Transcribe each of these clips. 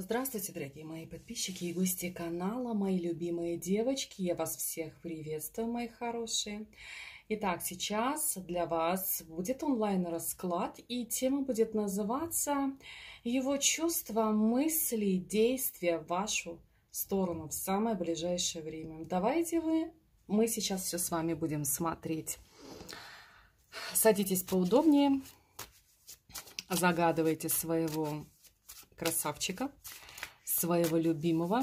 Здравствуйте, дорогие мои подписчики и гости канала, мои любимые девочки. Я вас всех приветствую, мои хорошие. Итак, сейчас для вас будет онлайн-расклад, и тема будет называться «Его чувства, мысли, действия в вашу сторону в самое ближайшее время». Давайте вы, мы сейчас все с вами будем смотреть. Садитесь поудобнее, загадывайте своего красавчика, своего любимого.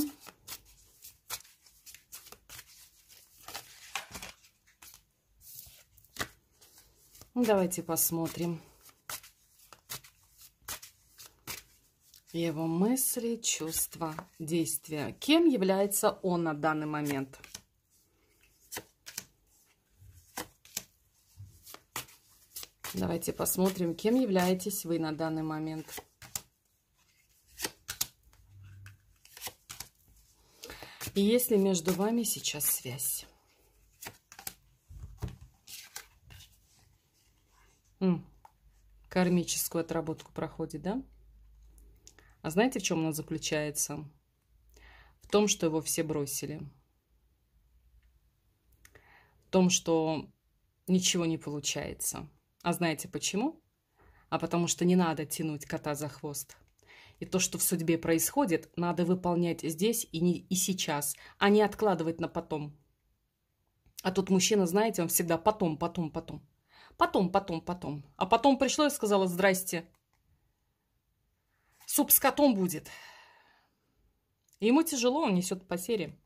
Ну, давайте посмотрим его мысли, чувства, действия. Кем является он на данный момент? Давайте посмотрим, кем являетесь вы на данный момент. И если между вами сейчас связь? М кармическую отработку проходит, да? А знаете, в чем она заключается? В том, что его все бросили. В том, что ничего не получается. А знаете почему? А потому что не надо тянуть кота за хвост. И то, что в судьбе происходит, надо выполнять здесь и, не, и сейчас, а не откладывать на потом. А тот мужчина, знаете, он всегда потом, потом, потом. Потом, потом, потом. А потом пришло и сказала «Здрасте». Суп с котом будет. Ему тяжело, он несет потери.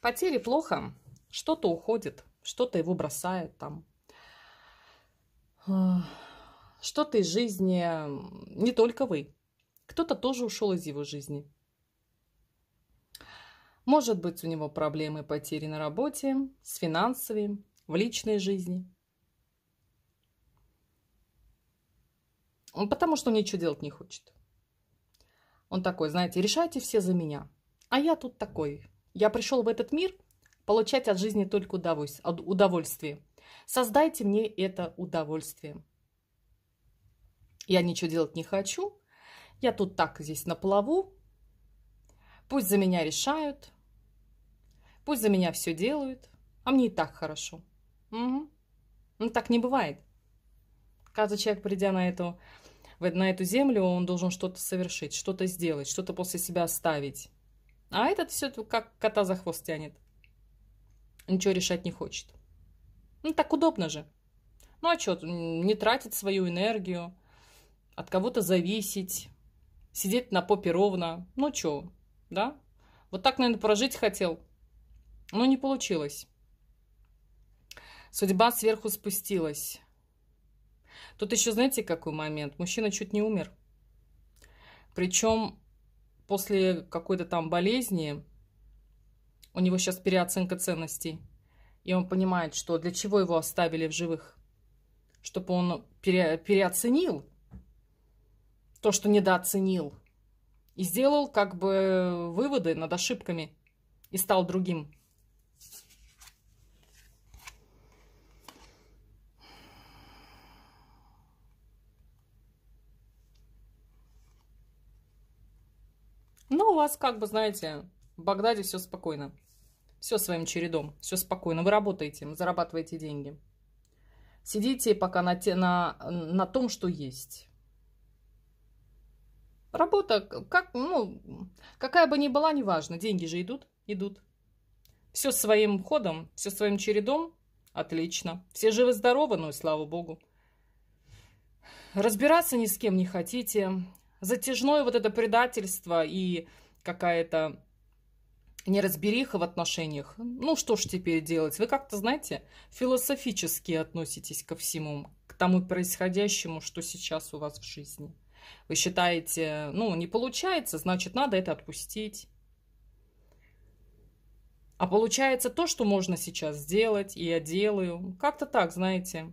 Потери плохо. Что-то уходит, что-то его бросает там. Что-то из жизни не только вы кто-то тоже ушел из его жизни. Может быть, у него проблемы и потери на работе, с финансовыми, в личной жизни. Потому что он ничего делать не хочет. Он такой, знаете, решайте все за меня. А я тут такой. Я пришел в этот мир получать от жизни только удовольствие. Создайте мне это удовольствие. Я ничего делать не хочу, я тут так здесь на плаву. Пусть за меня решают. Пусть за меня все делают. А мне и так хорошо. Угу. Ну, так не бывает. Каждый человек, придя на эту, на эту землю, он должен что-то совершить, что-то сделать, что-то после себя оставить. А этот все как кота за хвост тянет. Ничего решать не хочет. Ну, так удобно же. Ну, а что, не тратить свою энергию, от кого-то зависеть, сидеть на попе ровно. Ну чё, да? Вот так, наверное, прожить хотел, но не получилось. Судьба сверху спустилась. Тут еще, знаете, какой момент? Мужчина чуть не умер. Причем после какой-то там болезни у него сейчас переоценка ценностей. И он понимает, что для чего его оставили в живых. Чтобы он пере, переоценил то, что недооценил. И сделал как бы выводы над ошибками и стал другим. Но ну, у вас, как бы, знаете, в Багдаде все спокойно. Все своим чередом, все спокойно. Вы работаете, зарабатываете деньги. Сидите пока на, те, на, на том, что есть. Работа, как, ну, какая бы ни была, неважно. Деньги же идут, идут. Все своим ходом, все своим чередом. Отлично. Все живы-здоровы, ну и слава богу. Разбираться ни с кем не хотите. Затяжное вот это предательство и какая-то неразбериха в отношениях. Ну что ж теперь делать? Вы как-то, знаете, философически относитесь ко всему, к тому происходящему, что сейчас у вас в жизни. Вы считаете, ну, не получается, значит, надо это отпустить. А получается то, что можно сейчас сделать, и я делаю. Как-то так, знаете.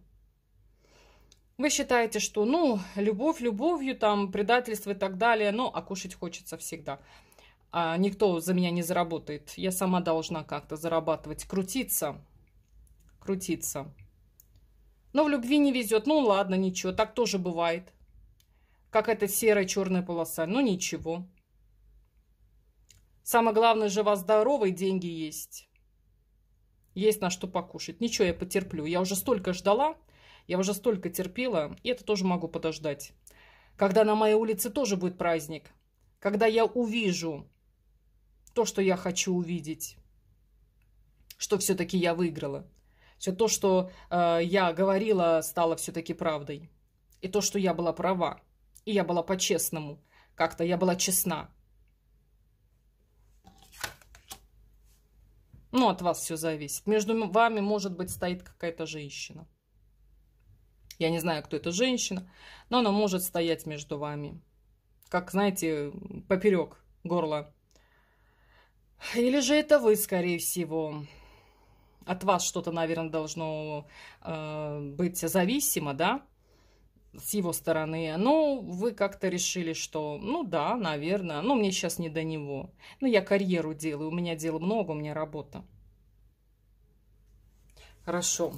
Вы считаете, что, ну, любовь любовью, там, предательство и так далее, но а кушать хочется всегда. А никто за меня не заработает. Я сама должна как-то зарабатывать, крутиться, крутиться. Но в любви не везет. Ну, ладно, ничего, так тоже бывает. Как эта серая черная полоса. Ну ничего. Самое главное, же вас и деньги есть. Есть на что покушать. Ничего, я потерплю. Я уже столько ждала, я уже столько терпела, и это тоже могу подождать. Когда на моей улице тоже будет праздник. Когда я увижу то, что я хочу увидеть. Что все-таки я выиграла. Все то, что э, я говорила, стало все-таки правдой. И то, что я была права. И я была по-честному. Как-то я была честна. Ну, от вас все зависит. Между вами, может быть, стоит какая-то женщина. Я не знаю, кто эта женщина, но она может стоять между вами. Как, знаете, поперек горла. Или же это вы, скорее всего. От вас что-то, наверное, должно э, быть зависимо, да? с его стороны, но ну, вы как-то решили, что, ну да, наверное, но ну, мне сейчас не до него. Ну, я карьеру делаю, у меня дела много, у меня работа. Хорошо.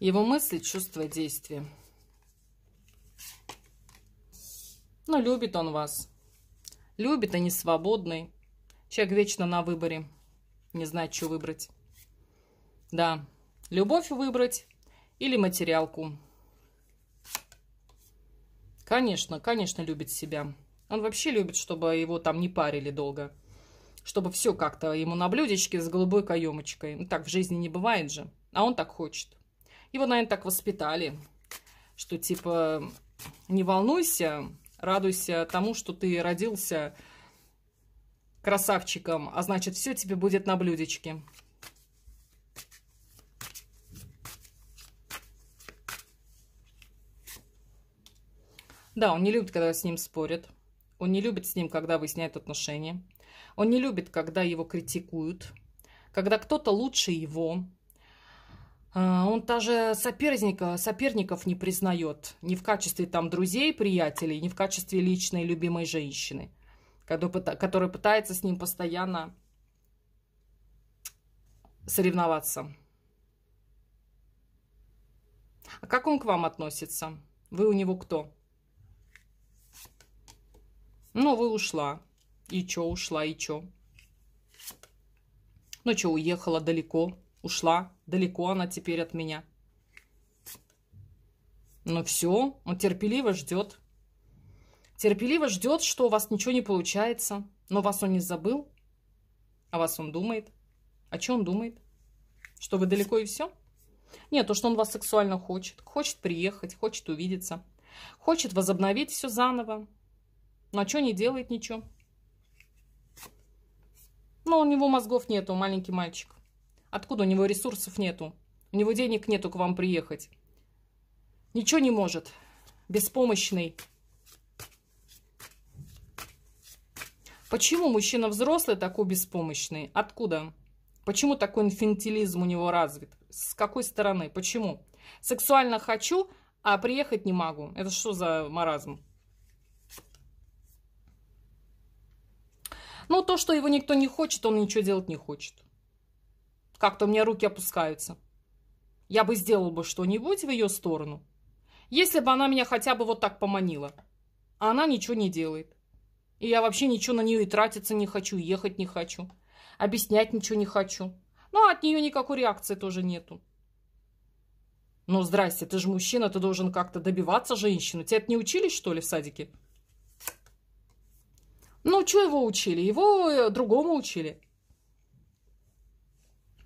Его мысли, чувства, действия. Но любит он вас. Любит, а не свободный. Человек вечно на выборе. Не знает, что выбрать. Да, любовь выбрать или материалку. Конечно, конечно, любит себя. Он вообще любит, чтобы его там не парили долго. Чтобы все как-то ему на блюдечке с голубой каемочкой. Ну, так в жизни не бывает же. А он так хочет. Его, наверное, так воспитали, что типа не волнуйся, радуйся тому, что ты родился красавчиком, а значит, все тебе будет на блюдечке. Да, он не любит, когда с ним спорят. Он не любит с ним, когда выясняет отношения. Он не любит, когда его критикуют. Когда кто-то лучше его. А, он даже соперника, соперников не признает. Не в качестве там друзей, приятелей, не в качестве личной любимой женщины, которая пытается с ним постоянно соревноваться. А как он к вам относится? Вы у него кто? Ну, вы ушла. И чё, ушла, и чё? Ну, чё, уехала далеко ушла. Далеко она теперь от меня. Но ну все, он терпеливо ждет. Терпеливо ждет, что у вас ничего не получается. Но вас он не забыл. А вас он думает. О чем он думает? Что вы далеко и все? Нет, то, что он вас сексуально хочет. Хочет приехать, хочет увидеться. Хочет возобновить все заново. Но что не делает ничего? Но у него мозгов нету, маленький мальчик. Откуда у него ресурсов нету? У него денег нету к вам приехать. Ничего не может. Беспомощный. Почему мужчина взрослый такой беспомощный? Откуда? Почему такой инфантилизм у него развит? С какой стороны? Почему? Сексуально хочу, а приехать не могу. Это что за маразм? Ну, то, что его никто не хочет, он ничего делать не хочет. Как-то у меня руки опускаются. Я бы сделал бы что-нибудь в ее сторону. Если бы она меня хотя бы вот так поманила. А она ничего не делает. И я вообще ничего на нее и тратиться не хочу, ехать не хочу. Объяснять ничего не хочу. Ну, а от нее никакой реакции тоже нету. Ну, здрасте, ты же мужчина, ты должен как-то добиваться женщину. Тебя это не учили, что ли, в садике? Ну, что его учили? Его э, другому учили.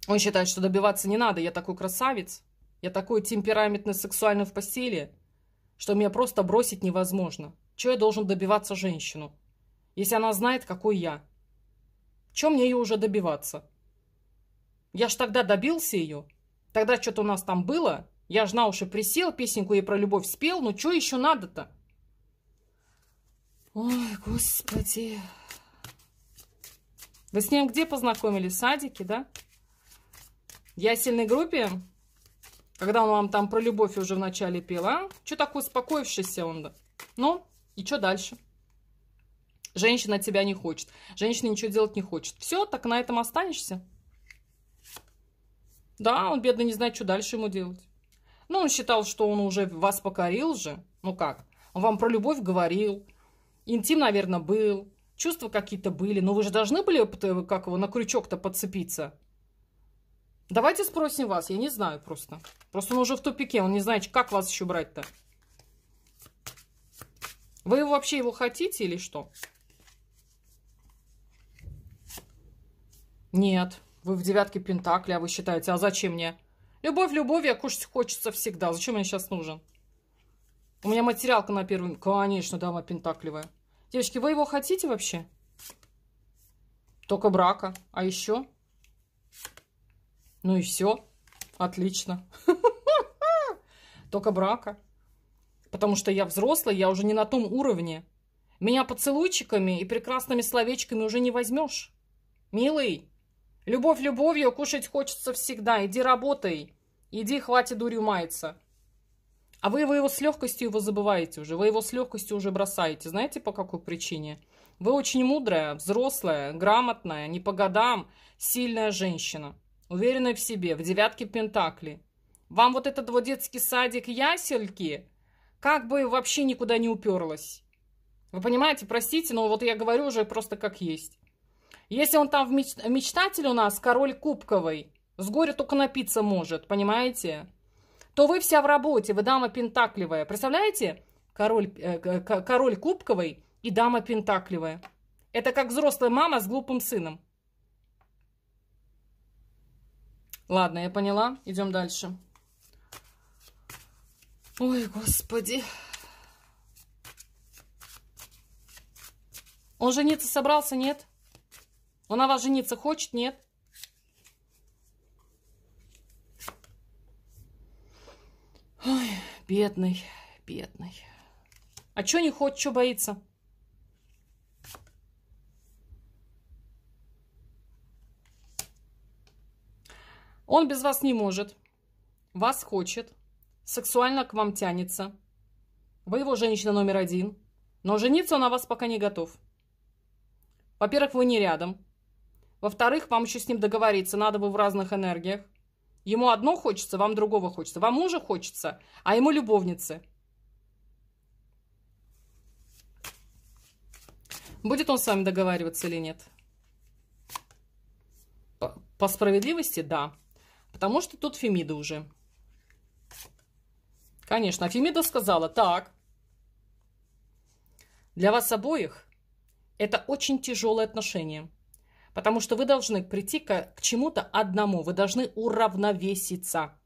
Он считает, что добиваться не надо, я такой красавец, я такой темпераментный сексуально в постели, что меня просто бросить невозможно. Чего я должен добиваться женщину, если она знает, какой я? Чем мне ее уже добиваться? Я ж тогда добился ее. Тогда что-то у нас там было. Я ж на уши присел, песенку ей про любовь спел. Ну, что еще надо-то? Ой, господи. Вы с ним где познакомились? В садике, да? Я сильной группе, когда он вам там про любовь уже в начале пел, а? Что такой успокоившийся он-то? Ну, и что дальше? Женщина тебя не хочет. Женщина ничего делать не хочет. Все, так на этом останешься. Да, он, бедно не знает, что дальше ему делать. Ну, он считал, что он уже вас покорил же. Ну как? Он вам про любовь говорил. Интим, наверное, был. Чувства какие-то были. Но вы же должны были, как его, на крючок-то подцепиться. Давайте спросим вас, я не знаю просто. Просто он уже в тупике, он не знает, как вас еще брать-то. Вы вообще его хотите или что? Нет, вы в девятке Пентакли, а вы считаете, а зачем мне? Любовь, любовь, я кушать хочется всегда. Зачем мне сейчас нужен? У меня материалка на первом... Конечно, дама Пентакливая. Девочки, вы его хотите вообще? Только брака. А еще? Ну и все. Отлично. Только брака. Потому что я взрослая, я уже не на том уровне. Меня поцелуйчиками и прекрасными словечками уже не возьмешь. Милый, любовь любовью, кушать хочется всегда. Иди работай. Иди, хватит дурью маяться. А вы его, его с легкостью его забываете уже, вы его с легкостью уже бросаете. Знаете, по какой причине? Вы очень мудрая, взрослая, грамотная, не по годам, сильная женщина уверенной в себе, в девятке пентаклей, Вам вот этот вот детский садик ясельки как бы вообще никуда не уперлась. Вы понимаете, простите, но вот я говорю уже просто как есть. Если он там в меч... мечтатель у нас, король кубковый, с горя только напиться может, понимаете? То вы вся в работе, вы дама пентакливая. Представляете? Король, э, король кубковый и дама пентакливая. Это как взрослая мама с глупым сыном. Ладно, я поняла. Идем дальше. Ой, господи. Он жениться собрался, нет? Он на вас жениться хочет, нет? Ой, бедный, бедный. А чё не хочет, чё боится? Он без вас не может. Вас хочет. Сексуально к вам тянется. Вы его женщина номер один. Но жениться он на вас пока не готов. Во-первых, вы не рядом. Во-вторых, вам еще с ним договориться надо бы в разных энергиях. Ему одно хочется, вам другого хочется. Вам мужа хочется, а ему любовницы. Будет он с вами договариваться или нет? По, по справедливости – да. Потому что тут Фемида уже. Конечно, а Фемида сказала, так, для вас обоих это очень тяжелое отношение, потому что вы должны прийти к, к чему-то одному, вы должны уравновеситься.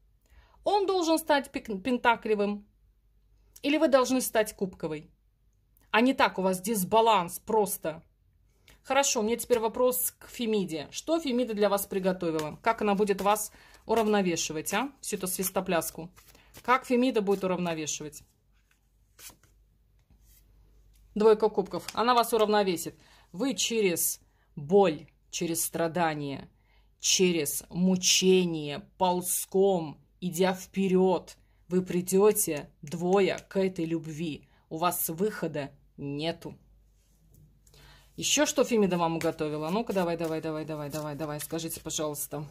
Он должен стать пентаклевым, или вы должны стать кубковой. А не так у вас дисбаланс просто. Хорошо, у меня теперь вопрос к Фемиде. Что Фемида для вас приготовила? Как она будет вас уравновешивать, а? Всю эту свистопляску. Как Фемида будет уравновешивать? Двойка кубков. Она вас уравновесит. Вы через боль, через страдания, через мучение, ползком, идя вперед, вы придете двое к этой любви. У вас выхода нету. Еще что Фемида вам уготовила? Ну-ка, давай, давай, давай, давай, давай, давай, скажите, пожалуйста.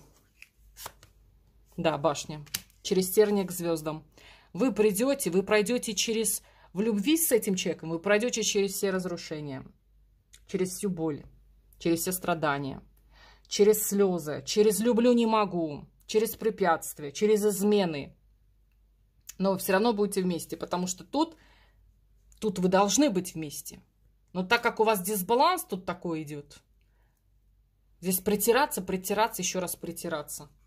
Да, башня. Через терния к звездам. Вы придете, вы пройдете через... В любви с этим человеком вы пройдете через все разрушения, через всю боль, через все страдания, через слезы, через «люблю, не могу», через препятствия, через измены. Но вы все равно будете вместе, потому что тут, тут вы должны быть вместе. Но так как у вас дисбаланс тут такой идет, здесь притираться, притираться, еще раз притираться –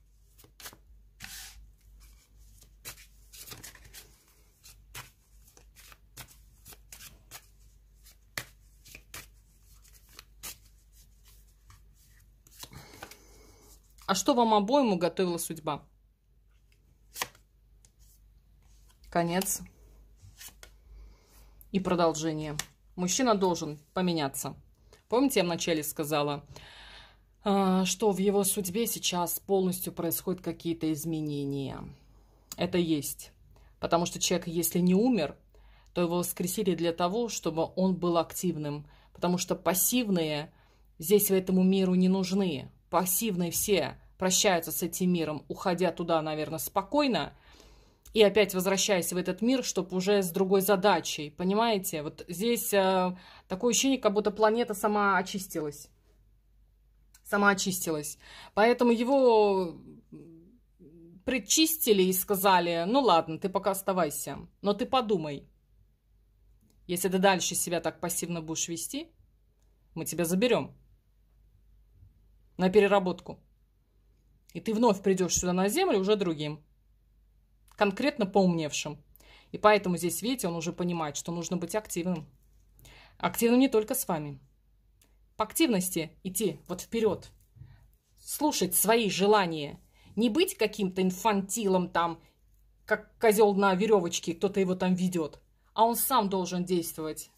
А что вам обоим уготовила судьба? Конец. И продолжение. Мужчина должен поменяться. Помните, я вначале сказала, а, что в его судьбе сейчас полностью происходят какие-то изменения. Это есть. Потому что человек, если не умер, то его воскресили для того, чтобы он был активным. Потому что пассивные здесь в этому миру не нужны. Пассивные все прощаются с этим миром, уходя туда, наверное, спокойно, и опять возвращаясь в этот мир, чтобы уже с другой задачей, понимаете? Вот здесь э, такое ощущение, как будто планета сама очистилась. Сама очистилась. Поэтому его причистили и сказали, ну ладно, ты пока оставайся, но ты подумай. Если ты дальше себя так пассивно будешь вести, мы тебя заберем на переработку. И ты вновь придешь сюда на землю уже другим, конкретно поумневшим. И поэтому здесь, видите, он уже понимает, что нужно быть активным. Активным не только с вами. По активности идти вот вперед, слушать свои желания, не быть каким-то инфантилом там, как козел на веревочке, кто-то его там ведет, а он сам должен действовать.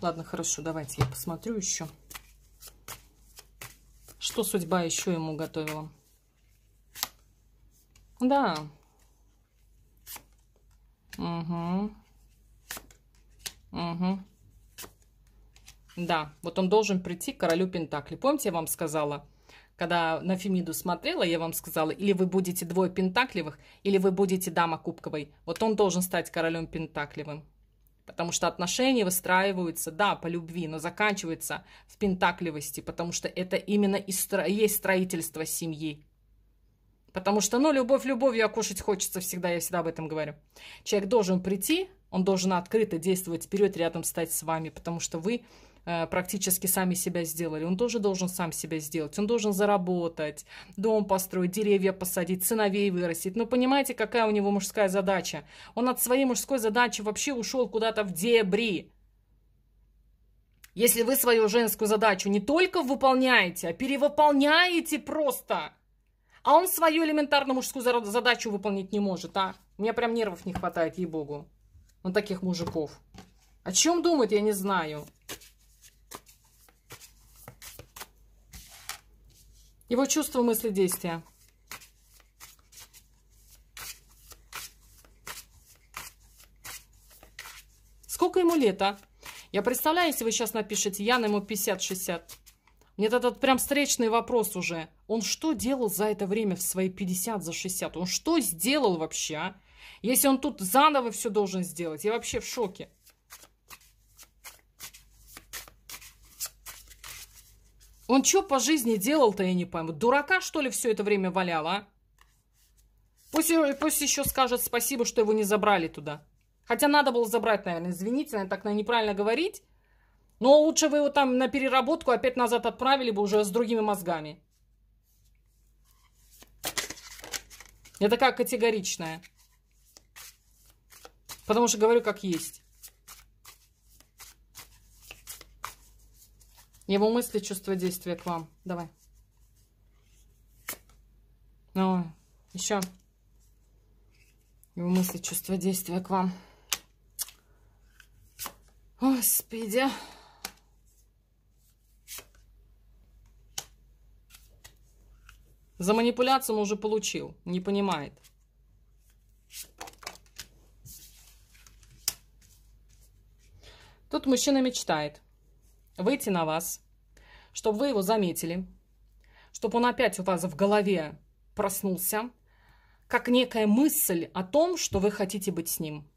Ладно, хорошо, давайте я посмотрю еще что судьба еще ему готовила. Да. Угу. Угу. Да, вот он должен прийти к королю Пентакли. Помните, я вам сказала, когда на Фемиду смотрела, я вам сказала, или вы будете двое пентаклевых, или вы будете дама кубковой. Вот он должен стать королем пентаклевым. Потому что отношения выстраиваются, да, по любви, но заканчиваются в пентакливости, потому что это именно и стро... есть строительство семьи. Потому что, ну, любовь любовью, а кушать хочется всегда, я всегда об этом говорю. Человек должен прийти, он должен открыто действовать вперед, рядом стать с вами, потому что вы Э, практически сами себя сделали, он тоже должен сам себя сделать, он должен заработать, дом построить, деревья посадить, сыновей вырастить. Но понимаете, какая у него мужская задача? Он от своей мужской задачи вообще ушел куда-то в дебри. Если вы свою женскую задачу не только выполняете, а перевыполняете просто, а он свою элементарную мужскую задачу выполнить не может, а? У меня прям нервов не хватает, ей-богу, на таких мужиков. О чем думать, я не знаю. Его чувства, мысли, действия. Сколько ему лет, а? Я представляю, если вы сейчас напишете, Яна ему 50-60. Мне этот прям встречный вопрос уже. Он что делал за это время в свои 50, за 60? Он что сделал вообще, а? Если он тут заново все должен сделать, я вообще в шоке. Он что по жизни делал-то, я не пойму. Дурака, что ли, все это время валял, а? Пусть, э, пусть еще скажет спасибо, что его не забрали туда. Хотя надо было забрать, наверное, извините, наверное, так неправильно говорить. Но лучше вы его там на переработку опять назад отправили бы уже с другими мозгами. Я такая категоричная. Потому что говорю как есть. Его мысли, чувства, действия к вам. Давай. Ну, еще. Его мысли, чувства, действия к вам. О, Спиди. За манипуляцию он уже получил. Не понимает. Тут мужчина мечтает выйти на вас, чтобы вы его заметили, чтобы он опять у вас в голове проснулся, как некая мысль о том, что вы хотите быть с ним.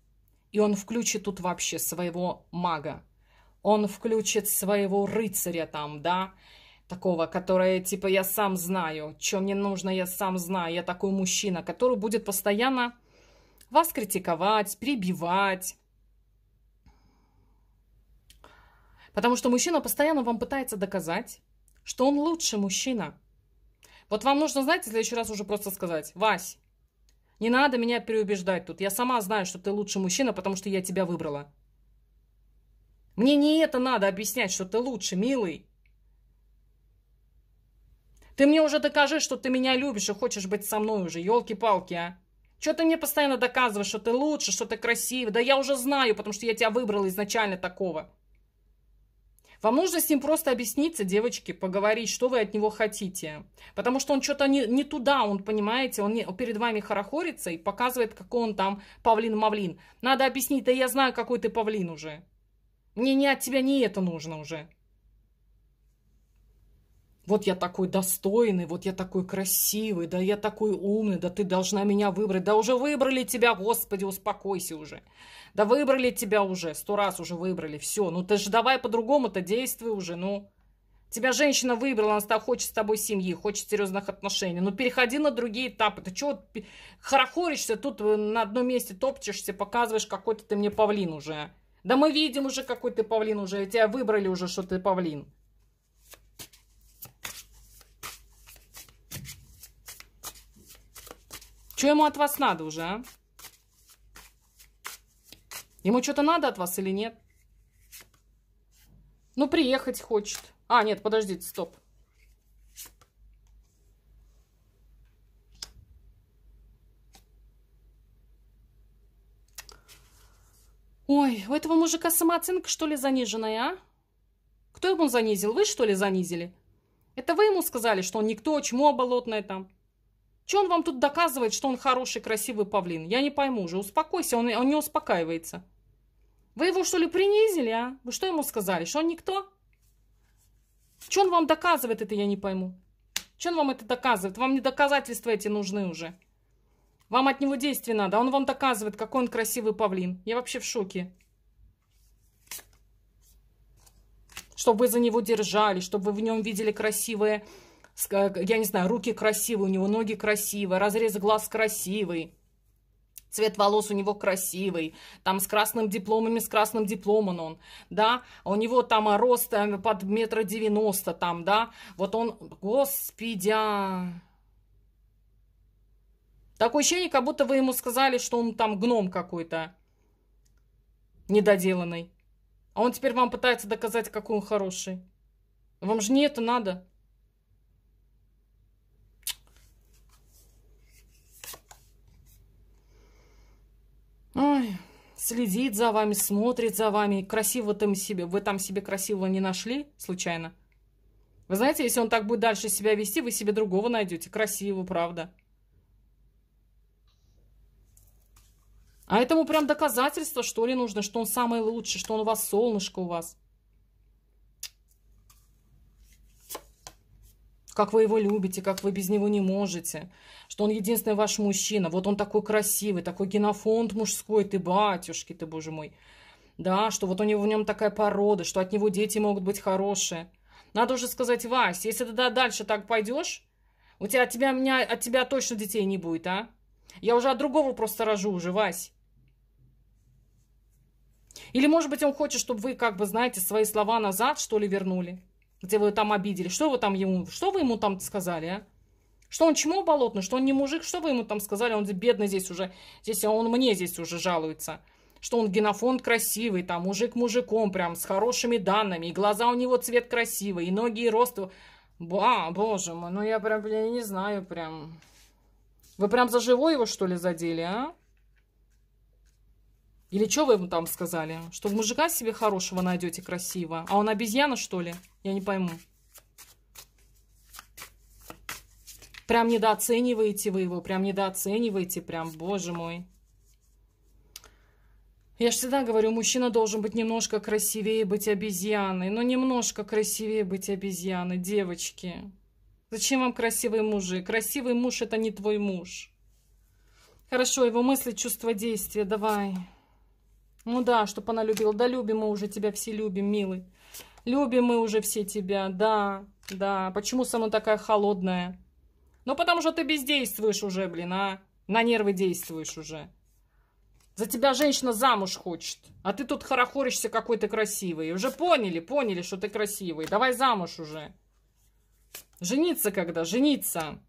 И он включит тут вообще своего мага. Он включит своего рыцаря там, да, такого, которое типа «я сам знаю, что мне нужно, я сам знаю, я такой мужчина», который будет постоянно вас критиковать, прибивать, Потому что мужчина постоянно вам пытается доказать, что он лучше мужчина. Вот вам нужно, знаете, в следующий раз уже просто сказать, Вась, не надо меня переубеждать тут. Я сама знаю, что ты лучший мужчина, потому что я тебя выбрала. Мне не это надо объяснять, что ты лучше, милый. Ты мне уже докажи, что ты меня любишь и хочешь быть со мной уже, елки-палки, а. Что ты мне постоянно доказываешь, что ты лучше, что ты красивый? Да я уже знаю, потому что я тебя выбрала изначально такого. Вам нужно с ним просто объясниться, девочки, поговорить, что вы от него хотите. Потому что он что-то не, не туда, он, понимаете, он, не, перед вами хорохорится и показывает, какой он там павлин-мавлин. Надо объяснить, да я знаю, какой ты павлин уже. Мне не от тебя не это нужно уже вот я такой достойный, вот я такой красивый, да я такой умный, да ты должна меня выбрать. Да уже выбрали тебя, господи, успокойся уже. Да выбрали тебя уже, сто раз уже выбрали, все. Ну ты же давай по-другому-то действуй уже, ну. Тебя женщина выбрала, она хочет с тобой семьи, хочет серьезных отношений. Ну переходи на другие этапы. Ты чего хорохоришься, тут э, на одном месте топчешься, показываешь, какой-то ты мне павлин уже. Да мы видим уже, какой ты павлин уже, тебя выбрали уже, что ты павлин. Что ему от вас надо уже, а? Ему что-то надо от вас или нет? Ну, приехать хочет. А, нет, подождите, стоп. Ой, у этого мужика самооценка, что ли, заниженная, а? Кто ему занизил? Вы, что ли, занизили? Это вы ему сказали, что он никто, чмо болотное там? Че он вам тут доказывает, что он хороший, красивый павлин? Я не пойму уже. Успокойся, он, он не успокаивается. Вы его что ли принизили, а? Вы что ему сказали, что он никто? Че он вам доказывает это, я не пойму. Че он вам это доказывает? Вам не доказательства эти нужны уже. Вам от него действия надо. А он вам доказывает, какой он красивый павлин. Я вообще в шоке. Чтобы вы за него держали, чтобы вы в нем видели красивые я не знаю, руки красивые у него, ноги красивые, разрез глаз красивый. Цвет волос у него красивый, там с красным дипломом и с красным дипломом он, да, а у него там рост э, под метра девяносто там, да, вот он, господи, а. такое ощущение, как будто вы ему сказали, что он там гном какой-то недоделанный, а он теперь вам пытается доказать, какой он хороший, вам же не это надо. Ой, следит за вами, смотрит за вами. Красиво там себе, вы там себе красивого не нашли случайно? Вы знаете, если он так будет дальше себя вести, вы себе другого найдете. Красиво, правда. А этому прям доказательство, что ли, нужно, что он самый лучший, что он у вас солнышко у вас. как вы его любите, как вы без него не можете, что он единственный ваш мужчина, вот он такой красивый, такой генофонд мужской, ты батюшки, ты, боже мой, да, что вот у него в нем такая порода, что от него дети могут быть хорошие. Надо уже сказать, Вась, если ты да, дальше так пойдешь, у тебя, от, тебя, меня, от тебя точно детей не будет, а? Я уже от другого просто рожу уже, Вась. Или, может быть, он хочет, чтобы вы, как бы, знаете, свои слова назад, что ли, вернули где вы там обидели, что вы там ему, что вы ему там сказали, а? Что он чему болотный, что он не мужик, что вы ему там сказали, он бедный здесь уже, здесь он мне здесь уже жалуется, что он генофонд красивый, там мужик мужиком прям, с хорошими данными, и глаза у него цвет красивый, и ноги, и рост. А, боже мой, ну я прям, я не знаю прям. Вы прям за живое его, что ли, задели, а? Или что вы ему там сказали? Что мужика себе хорошего найдете красиво? А он обезьяна, что ли? Я не пойму. Прям недооцениваете вы его, прям недооцениваете, прям, боже мой. Я же всегда говорю, мужчина должен быть немножко красивее быть обезьяной. Но ну, немножко красивее быть обезьяной, девочки. Зачем вам красивый мужик? Красивый муж – это не твой муж. Хорошо, его мысли, чувства, действия, давай. Ну да, чтобы она любила. Да любим мы уже тебя все любим, милый. Любим мы уже все тебя, да, да. Почему сама такая холодная? Ну потому что ты бездействуешь уже, блин, а? На нервы действуешь уже. За тебя женщина замуж хочет. А ты тут хорохоришься какой то красивый. Уже поняли, поняли, что ты красивый. Давай замуж уже. Жениться когда? Жениться.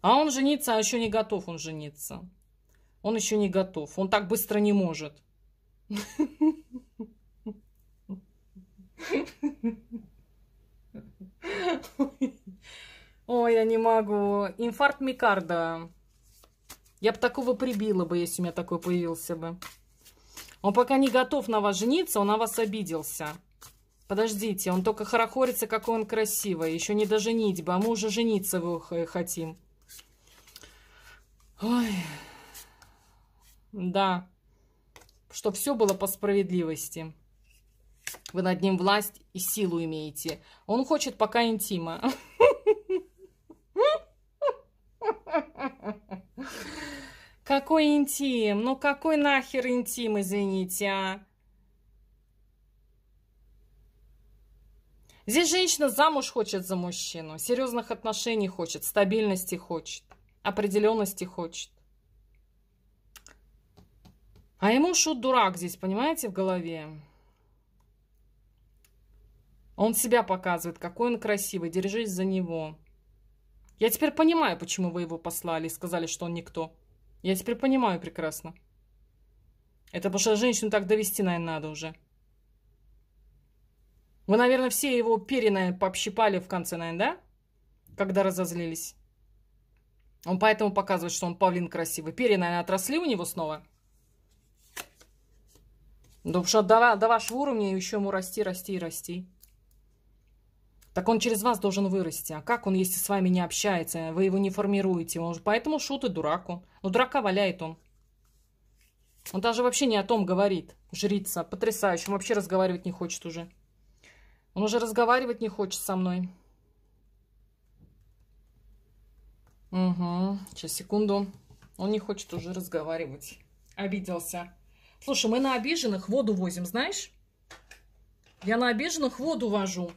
А он жениться, а еще не готов он жениться. Он еще не готов. Он так быстро не может. Ой, я не могу. Инфаркт Микарда. Я бы такого прибила бы, если у меня такой появился бы. Он пока не готов на вас жениться, он на вас обиделся. Подождите, он только хорохорится, какой он красивый. Еще не до женитьбы, а мы уже жениться хотим. Ой да, чтобы все было по справедливости. Вы над ним власть и силу имеете. Он хочет пока интима. Какой интим? Ну какой нахер интим, извините, а? Здесь женщина замуж хочет за мужчину, серьезных отношений хочет, стабильности хочет, определенности хочет. А ему шут дурак здесь, понимаете, в голове. Он себя показывает, какой он красивый, держись за него. Я теперь понимаю, почему вы его послали и сказали, что он никто. Я теперь понимаю прекрасно. Это потому что женщину так довести, наверное, надо уже. Вы, наверное, все его переное пообщипали в конце, наверное, да? Когда разозлились. Он поэтому показывает, что он павлин красивый. Переное отросли у него снова? Да уж до, до вашего уровня еще ему расти, расти и расти. Так он через вас должен вырасти. А как он, если с вами не общается? Вы его не формируете. Он, поэтому шут и дурак он. Ну, дурака валяет он. Он даже вообще не о том говорит. Жрица. Потрясающе. Он вообще разговаривать не хочет уже. Он уже разговаривать не хочет со мной. Угу. Сейчас, секунду. Он не хочет уже разговаривать. Обиделся. Слушай, мы на обиженных воду возим, знаешь? Я на обиженных воду вожу.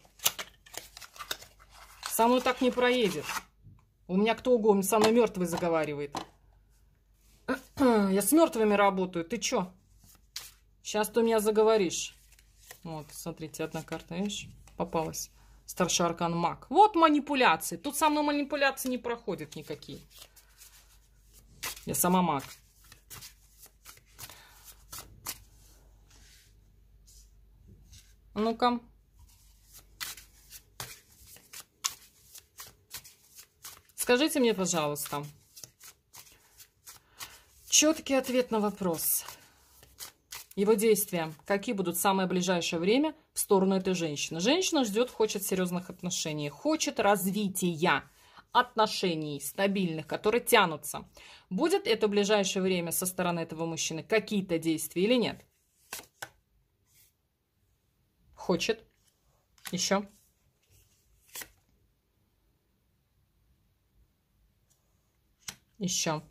Со мной так не проедет. У меня кто угодно со мной мертвый заговаривает. Я с мертвыми работаю. Ты чё? Сейчас ты у меня заговоришь. Вот, смотрите, одна карта, видишь, попалась. Старший аркан маг. Вот манипуляции. Тут со мной манипуляции не проходят никакие. Я сама маг. Ну-ка. Скажите мне, пожалуйста, четкий ответ на вопрос. Его действия. Какие будут в самое ближайшее время в сторону этой женщины? Женщина ждет, хочет серьезных отношений, хочет развития отношений стабильных, которые тянутся. Будет это в ближайшее время со стороны этого мужчины какие-то действия или нет? хочет. Еще. Еще.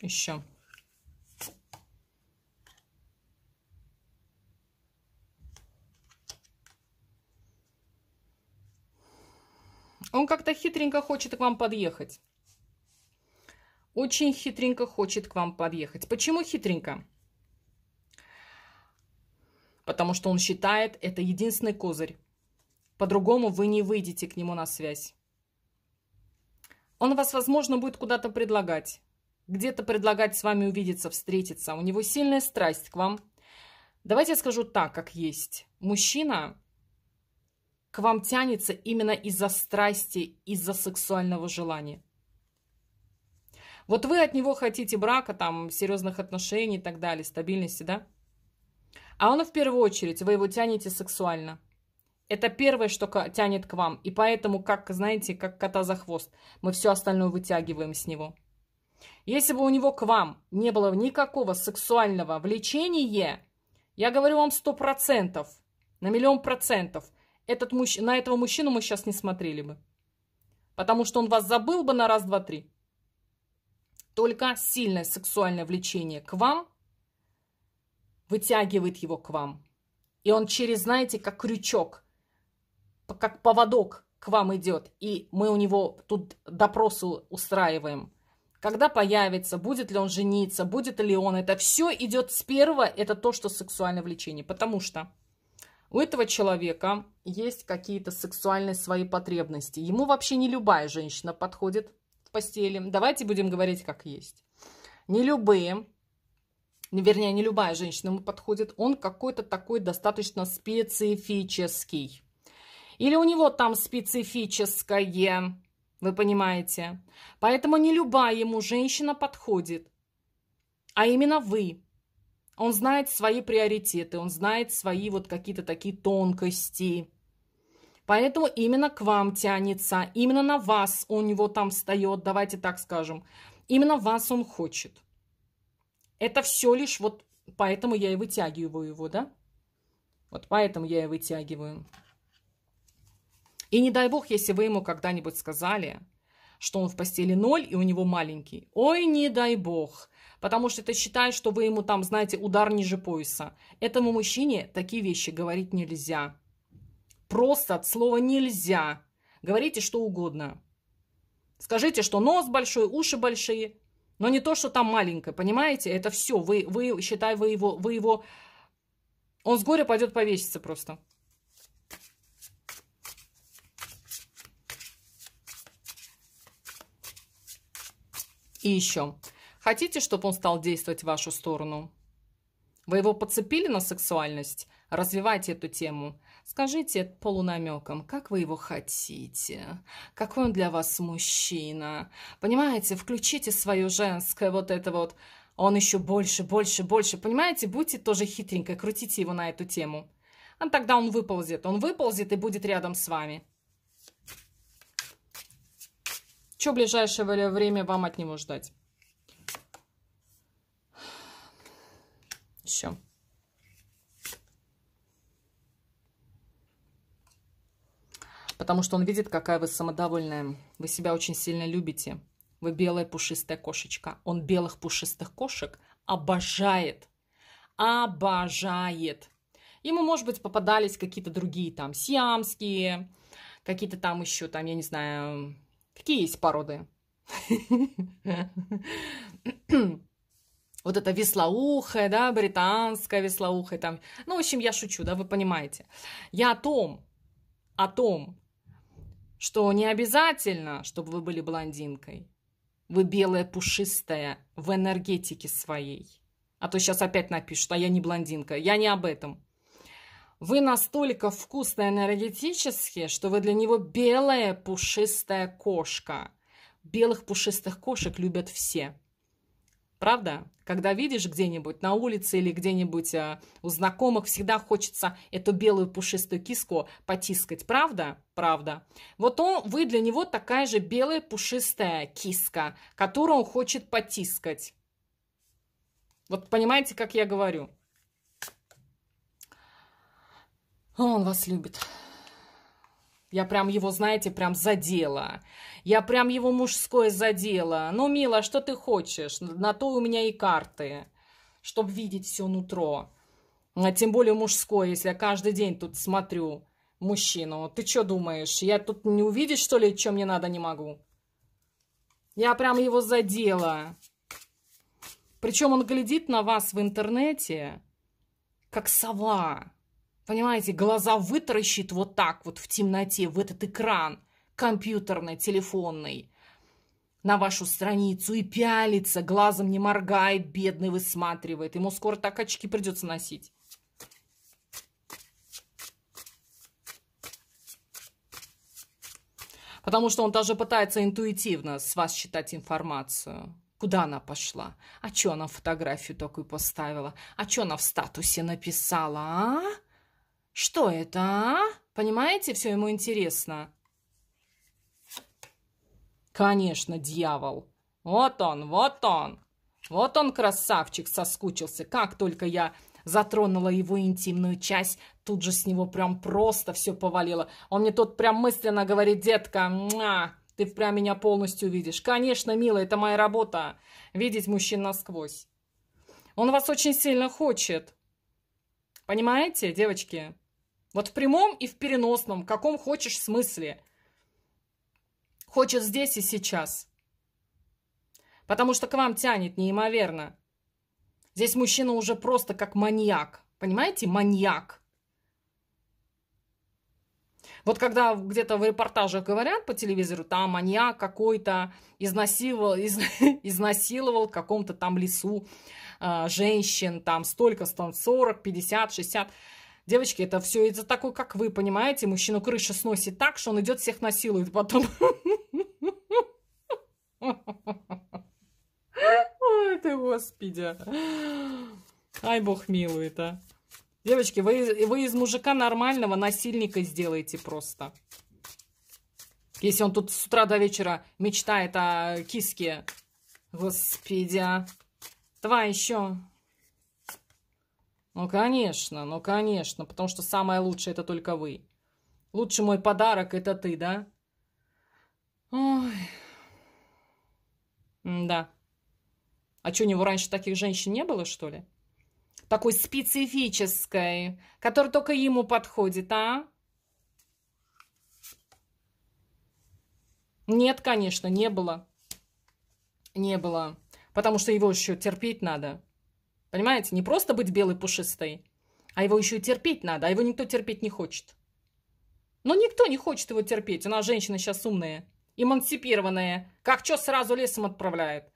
Еще. Он как-то хитренько хочет к вам подъехать. Очень хитренько хочет к вам подъехать. Почему хитренько? потому что он считает это единственный козырь. По-другому вы не выйдете к нему на связь. Он вас, возможно, будет куда-то предлагать. Где-то предлагать с вами увидеться, встретиться. У него сильная страсть к вам. Давайте я скажу так, как есть. Мужчина к вам тянется именно из-за страсти, из-за сексуального желания. Вот вы от него хотите брака, там, серьезных отношений и так далее, стабильности, да? А он в первую очередь, вы его тянете сексуально. Это первое, что тянет к вам. И поэтому, как, знаете, как кота за хвост, мы все остальное вытягиваем с него. Если бы у него к вам не было никакого сексуального влечения, я говорю вам сто процентов, на миллион процентов, этот мужч... на этого мужчину мы сейчас не смотрели бы. Потому что он вас забыл бы на раз, два, три. Только сильное сексуальное влечение к вам вытягивает его к вам. И он через, знаете, как крючок, как поводок к вам идет. И мы у него тут допрос устраиваем. Когда появится, будет ли он жениться, будет ли он. Это все идет с первого, это то, что сексуальное влечение. Потому что у этого человека есть какие-то сексуальные свои потребности. Ему вообще не любая женщина подходит в постели. Давайте будем говорить как есть. Не любые, ну, вернее, не любая женщина ему подходит, он какой-то такой достаточно специфический. Или у него там специфическое, вы понимаете. Поэтому не любая ему женщина подходит, а именно вы. Он знает свои приоритеты, он знает свои вот какие-то такие тонкости. Поэтому именно к вам тянется, именно на вас у него там встает, давайте так скажем. Именно вас он хочет. Это все лишь вот поэтому я и вытягиваю его, да? Вот поэтому я и вытягиваю. И не дай бог, если вы ему когда-нибудь сказали, что он в постели ноль и у него маленький. Ой, не дай бог. Потому что это считает, что вы ему там, знаете, удар ниже пояса. Этому мужчине такие вещи говорить нельзя. Просто от слова нельзя. Говорите что угодно. Скажите, что нос большой, уши большие. Но не то, что там маленькое, понимаете? Это все. Вы, вы считай, вы его, вы его... Он с горя пойдет повеситься просто. И еще. Хотите, чтобы он стал действовать в вашу сторону? Вы его подцепили на сексуальность? Развивайте эту тему. Скажите полунамеком, как вы его хотите, какой он для вас мужчина. Понимаете, включите свое женское вот это вот. Он еще больше, больше, больше. Понимаете, будьте тоже хитренькой, крутите его на эту тему. А тогда он выползет. Он выползет и будет рядом с вами. Что в ближайшее время вам от него ждать? Все. потому что он видит, какая вы самодовольная. Вы себя очень сильно любите. Вы белая пушистая кошечка. Он белых пушистых кошек обожает. Обожает. Ему, может быть, попадались какие-то другие там сиамские, какие-то там еще там, я не знаю, какие есть породы. Вот это веслоухая, да, британская веслоухая там. Ну, в общем, я шучу, да, вы понимаете. Я о том, о том, что не обязательно, чтобы вы были блондинкой. Вы белая пушистая в энергетике своей. А то сейчас опять напишут, а я не блондинка, я не об этом. Вы настолько вкусно энергетически, что вы для него белая пушистая кошка. Белых пушистых кошек любят все. Правда? Когда видишь где-нибудь на улице или где-нибудь э, у знакомых, всегда хочется эту белую пушистую киску потискать. Правда? Правда. Вот он, вы для него такая же белая пушистая киска, которую он хочет потискать. Вот понимаете, как я говорю? Он вас любит. Я прям его, знаете, прям задела. Я прям его мужское задела. Ну, мила, что ты хочешь? На то у меня и карты, чтобы видеть все нутро. А тем более мужское, если я каждый день тут смотрю мужчину. Ты что думаешь, я тут не увидеть, что ли, чем мне надо, не могу? Я прям его задела. Причем он глядит на вас в интернете, как сова понимаете, глаза вытаращит вот так вот в темноте, в этот экран компьютерный, телефонный, на вашу страницу и пялится, глазом не моргает, бедный высматривает. Ему скоро так очки придется носить. Потому что он даже пытается интуитивно с вас считать информацию. Куда она пошла? А чё она фотографию такую поставила? А чё она в статусе написала, а? Что это, а? Понимаете, все ему интересно. Конечно, дьявол. Вот он, вот он. Вот он, красавчик, соскучился. Как только я затронула его интимную часть, тут же с него прям просто все повалило. Он мне тут прям мысленно говорит, детка, муа, ты прям меня полностью видишь. Конечно, милая, это моя работа, видеть мужчин насквозь. Он вас очень сильно хочет. Понимаете, девочки? Вот в прямом и в переносном, в каком хочешь смысле. Хочет здесь и сейчас. Потому что к вам тянет неимоверно. Здесь мужчина уже просто как маньяк. Понимаете? Маньяк. Вот когда где-то в репортажах говорят по телевизору, там маньяк какой-то изнасиловал, из, изнасиловал в каком-то там лесу э, женщин, там столько, там 40, 50, 60. Девочки, это все из-за такой, как вы, понимаете? Мужчину крыша сносит так, что он идет всех насилует потом. Ой, ты господи. Ай, бог милует, а. Девочки, вы, вы из мужика нормального насильника сделаете просто. Если он тут с утра до вечера мечтает о киске. Господи. А. Давай еще. Ну, конечно, ну, конечно, потому что самое лучшее это только вы. Лучший мой подарок это ты, да? Ой. М да. А что, у него раньше таких женщин не было, что ли? Такой специфической, которая только ему подходит, а? Нет, конечно, не было. Не было. Потому что его еще терпеть надо. Понимаете, не просто быть белой пушистой, а его еще и терпеть надо, а его никто терпеть не хочет. Но никто не хочет его терпеть. У нас женщины сейчас умные, эмансипированные. Как что сразу лесом отправляет.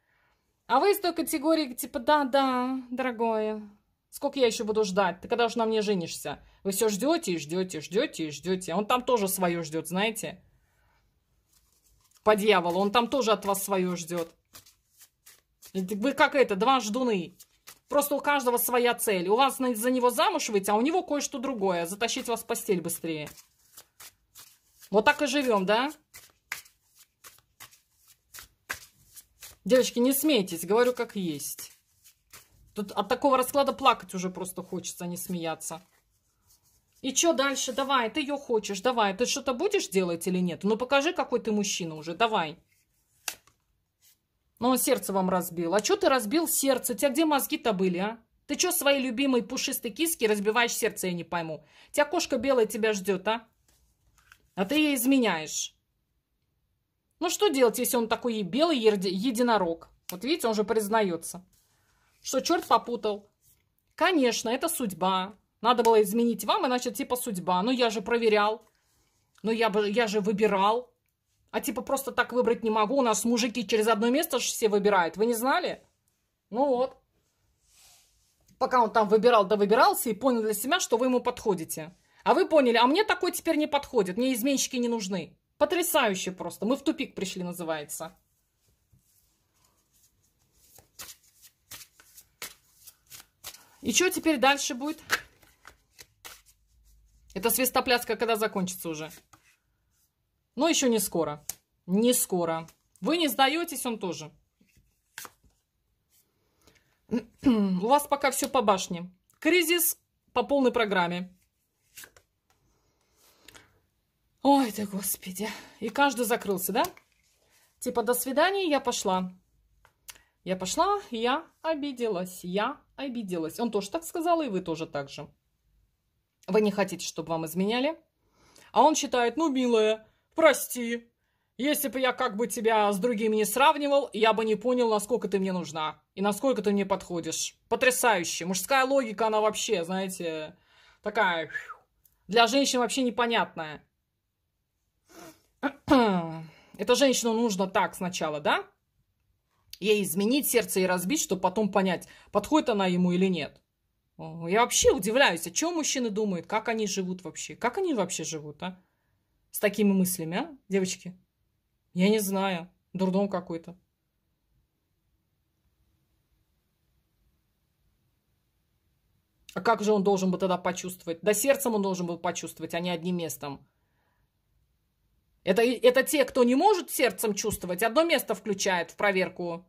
А вы из той категории, типа, да-да, дорогое, сколько я еще буду ждать? Ты когда же на мне женишься? Вы все ждете и ждете, ждете и ждете. Он там тоже свое ждет, знаете? По дьяволу, он там тоже от вас свое ждет. Вы как это, два ждуны. Просто у каждого своя цель. У вас за него замуж выйти, а у него кое-что другое. Затащить вас в постель быстрее. Вот так и живем, да? Девочки, не смейтесь, говорю как есть. Тут от такого расклада плакать уже просто хочется, а не смеяться. И что дальше? Давай, ты ее хочешь, давай. Ты что-то будешь делать или нет? Ну покажи, какой ты мужчина уже, давай. Но ну, он сердце вам разбил. А что ты разбил сердце? У тебя где мозги-то были, а? Ты что своей любимой пушистой киски разбиваешь сердце, я не пойму. Тебя кошка белая тебя ждет, а? А ты ей изменяешь. Ну, что делать, если он такой белый единорог? Вот видите, он же признается. Что черт попутал. Конечно, это судьба. Надо было изменить вам, иначе типа судьба. Ну, я же проверял. Ну, я, бы, я же выбирал. А типа просто так выбрать не могу, у нас мужики через одно место все выбирают, вы не знали? Ну вот. Пока он там выбирал, да выбирался и понял для себя, что вы ему подходите. А вы поняли, а мне такой теперь не подходит, мне изменщики не нужны. Потрясающе просто, мы в тупик пришли, называется. И что теперь дальше будет? Это свистопляска когда закончится уже? Но еще не скоро. Не скоро. Вы не сдаетесь, он тоже. У вас пока все по башне. Кризис по полной программе. Ой, да господи. И каждый закрылся, да? Типа, до свидания, я пошла. Я пошла, я обиделась, я обиделась. Он тоже так сказал, и вы тоже так же. Вы не хотите, чтобы вам изменяли? А он считает, ну, милая, прости. Если бы я как бы тебя с другими не сравнивал, я бы не понял, насколько ты мне нужна и насколько ты мне подходишь. Потрясающе. Мужская логика, она вообще, знаете, такая для женщин вообще непонятная. Это женщину нужно так сначала, да? Ей изменить сердце и разбить, чтобы потом понять, подходит она ему или нет. Я вообще удивляюсь, о чем мужчины думают, как они живут вообще, как они вообще живут, а? с такими мыслями, а, девочки? Я не знаю. Дурдом какой-то. А как же он должен был тогда почувствовать? Да сердцем он должен был почувствовать, а не одним местом. Это, это те, кто не может сердцем чувствовать, одно место включает в проверку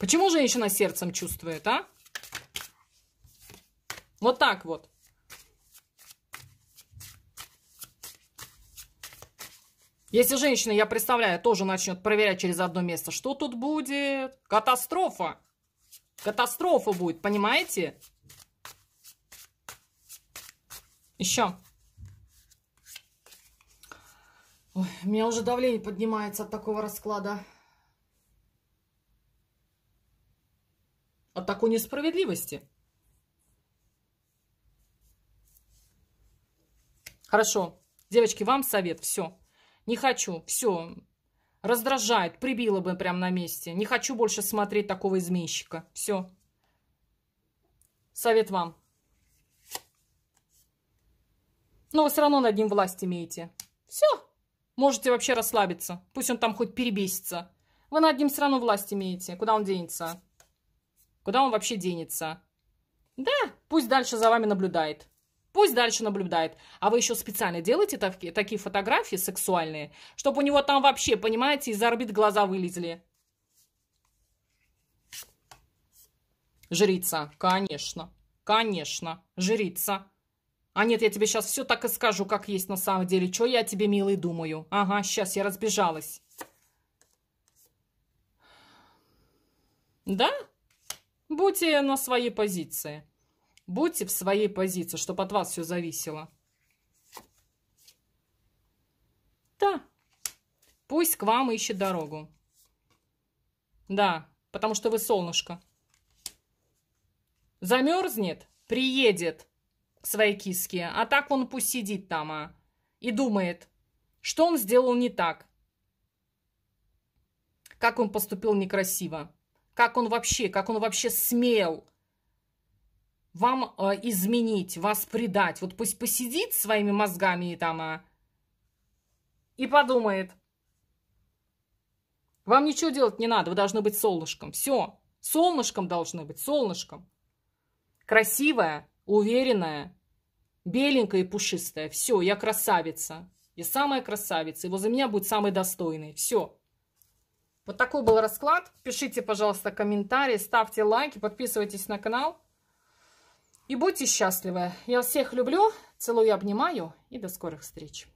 Почему женщина сердцем чувствует, а? Вот так вот. Если женщина, я представляю, тоже начнет проверять через одно место, что тут будет? Катастрофа. Катастрофа будет, понимаете? Еще. Ой, у меня уже давление поднимается от такого расклада. от такой несправедливости. Хорошо. Девочки, вам совет. Все. Не хочу. Все. Раздражает. Прибила бы прям на месте. Не хочу больше смотреть такого изменщика. Все. Совет вам. Но вы все равно над ним власть имеете. Все. Можете вообще расслабиться. Пусть он там хоть перебесится. Вы над ним все равно власть имеете. Куда он денется? А? Куда он вообще денется? Да, пусть дальше за вами наблюдает. Пусть дальше наблюдает. А вы еще специально делаете такие, такие фотографии сексуальные, чтобы у него там вообще, понимаете, из орбит глаза вылезли. Жрица, конечно, конечно, жрица. А нет, я тебе сейчас все так и скажу, как есть на самом деле. Что я тебе, милый, думаю? Ага, сейчас я разбежалась. Да? Будьте на своей позиции. Будьте в своей позиции, чтобы от вас все зависело. Да. Пусть к вам ищет дорогу. Да, потому что вы солнышко. Замерзнет, приедет к своей киске, а так он пусть сидит там а, и думает, что он сделал не так, как он поступил некрасиво. Как он вообще, как он вообще смел вам э, изменить, вас предать? Вот пусть посидит своими мозгами и там э, и подумает. Вам ничего делать не надо, вы должны быть солнышком. Все, солнышком должны быть, солнышком. Красивая, уверенная, беленькая и пушистая. Все, я красавица. Я самая красавица. Его за меня будет самый достойный. Все. Вот такой был расклад. Пишите, пожалуйста, комментарии, ставьте лайки, подписывайтесь на канал. И будьте счастливы. Я всех люблю, целую, обнимаю и до скорых встреч.